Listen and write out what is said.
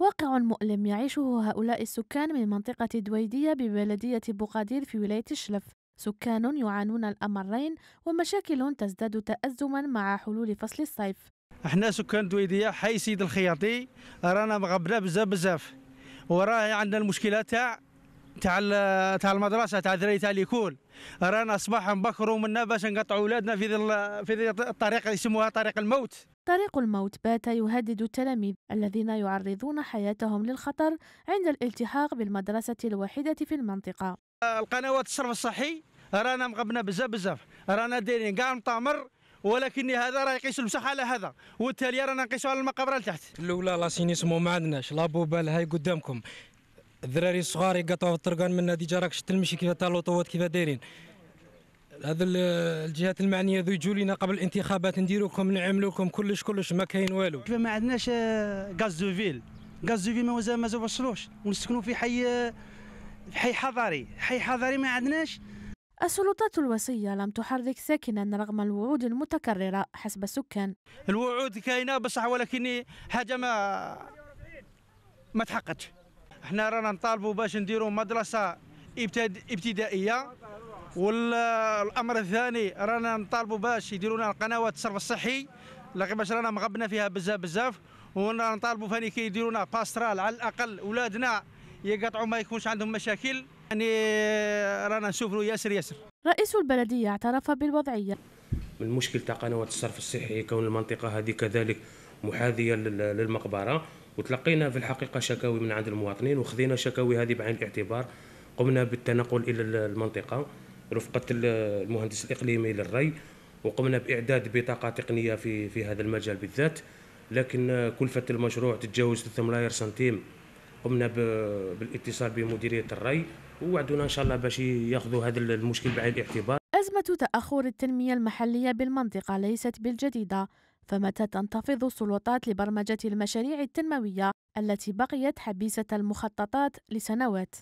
واقع مؤلم يعيشه هؤلاء السكان من منطقة دويدية ببلدية بوقادير في ولاية الشلف سكان يعانون الأمرين ومشاكل تزداد تأزما مع حلول فصل الصيف احنا سكان دويدية حي سيد الخياطي رانا مغبنا بزاف بزاف وراه عندنا المشكلة تاع تاع تاع المدرسه تاع الدراري تاع ليكول رانا صباحا بكر ومنا باش نقطعوا اولادنا في ذي في ذي الطريق اللي يسموها طريق الموت طريق الموت بات يهدد التلاميذ الذين يعرضون حياتهم للخطر عند الالتحاق بالمدرسه الوحيده في المنطقه القنوات الصرف الصحي رانا مغبنا بزاف بزاف رانا دايرين كاع مطامر ولكن هذا راه يقيس المسح على هذا والتالي رانا نقيسوا على المقابر لتحت الاولى لاسينيسمو ما عندناش بوبال هاي قدامكم الذراري الصغار يقطعوا الطرقان من نادي جارك شت المشي كيف تاع اللوطوات كيف دايرين هذا الجهات المعنيه ذو يجوا لنا قبل الانتخابات نديروكم نعملوكم كلش كلش ما كاين والو كيف ما عندناش آه، غاز دو فيل غاز دو فيل مازال ما وصلوش ونسكنوا في حي آه، حي حضري حي حضري ما عندناش السلطات الوصية لم تحرك ساكنا رغم الوعود المتكررة حسب السكان الوعود كاينة بصح ولكن حاجة ما ما تحققتش حنا رانا نطالبوا باش نديروا مدرسه ابتدائيه والامر الثاني رانا نطالبوا باش يديروا لنا قنوات الصرف الصحي باش رانا مغبنا فيها بزاف بزاف ونطالبوا فاني كيديروا لنا باسترال على الاقل اولادنا يقطعوا ما يكونش عندهم مشاكل يعني رانا نشوفوا ياسر ياسر رئيس البلديه اعترف بالوضعيه المشكل تاع قنوات الصرف الصحي كون المنطقه هذه كذلك محاذيه للمقبره وتلقينا في الحقيقه شكاوي من عند المواطنين وخذينا شكاوي هذه بعين الاعتبار قمنا بالتنقل الى المنطقه رفقه المهندس الاقليمي للري وقمنا باعداد بطاقه تقنيه في في هذا المجال بالذات لكن كلفه المشروع تتجاوز 3 ملايير سنتيم قمنا بالاتصال بمديريه الري ووعدونا ان شاء الله باش ياخذوا هذا المشكل بعين الاعتبار أزمة تأخر التنمية المحلية بالمنطقة ليست بالجديدة فمتى تنتفض السلطات لبرمجة المشاريع التنموية التي بقيت حبيسة المخططات لسنوات؟